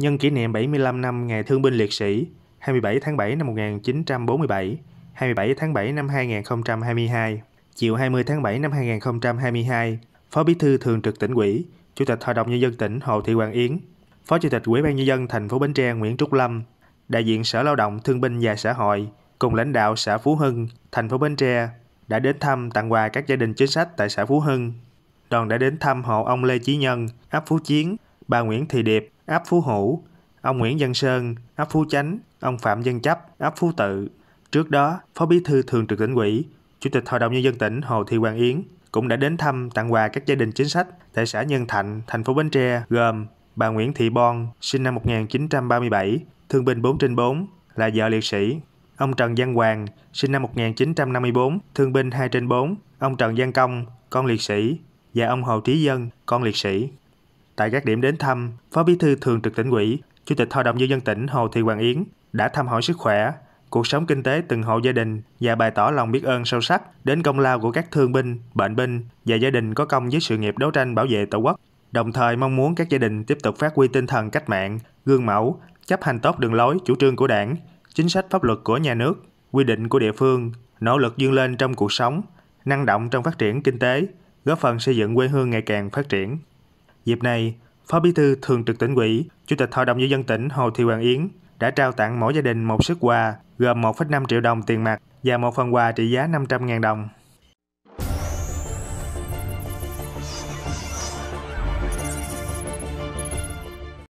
nhân kỷ niệm 75 năm Ngày Thương binh Liệt sĩ 27 tháng 7 năm 1947, 27 tháng 7 năm 2022. Chiều 20 tháng 7 năm 2022, Phó Bí thư Thường trực tỉnh ủy, Chủ tịch Hội đồng nhân dân tỉnh Hồ Thị Hoàng Yến, Phó Chủ tịch Ủy ban nhân dân thành phố Bến Tre Nguyễn Trúc Lâm, đại diện Sở Lao động Thương binh và Xã hội cùng lãnh đạo xã Phú Hưng, thành phố Bến Tre đã đến thăm tặng quà các gia đình chính sách tại xã Phú Hưng. Đoàn đã đến thăm hộ ông Lê Chí Nhân, ấp Phú Chiến, bà Nguyễn Thị Điệp, ấp Phú Hữu, ông Nguyễn Văn Sơn, ấp Phú Chánh, ông Phạm Văn Chấp, ấp Phú Tự. Trước đó, Phó Bí thư Thường trực tỉnh ủy, Chủ tịch Hội đồng nhân dân tỉnh Hồ Thị Hoàng Yến cũng đã đến thăm tặng quà các gia đình chính sách tại xã Nhân Thạnh, thành phố Bến Tre gồm bà Nguyễn Thị Bon, sinh năm 1937, thương binh 4 trên 4, là vợ liệt sĩ. Ông Trần Văn Hoàng, sinh năm 1954, thương binh 2 trên 4, ông Trần Văn Công, con liệt sĩ, và ông Hồ Trí Dân, con liệt sĩ tại các điểm đến thăm, Phó Bí thư Thường trực tỉnh ủy, Chủ tịch Hội đồng nhân dân tỉnh Hồ Thị Hoàng Yến đã thăm hỏi sức khỏe, cuộc sống kinh tế từng hộ gia đình và bày tỏ lòng biết ơn sâu sắc đến công lao của các thương binh, bệnh binh và gia đình có công với sự nghiệp đấu tranh bảo vệ Tổ quốc. Đồng thời mong muốn các gia đình tiếp tục phát huy tinh thần cách mạng, gương mẫu, chấp hành tốt đường lối, chủ trương của Đảng, chính sách pháp luật của nhà nước, quy định của địa phương, nỗ lực vươn lên trong cuộc sống, năng động trong phát triển kinh tế, góp phần xây dựng quê hương ngày càng phát triển. Dịp này, Phó Bí thư Thường trực tỉnh ủy, Chủ tịch Hội đồng nhân dân tỉnh Hồ Thị Hoàng Yến đã trao tặng mỗi gia đình một xuất quà gồm 1,5 triệu đồng tiền mặt và một phần quà trị giá 500.000 đồng.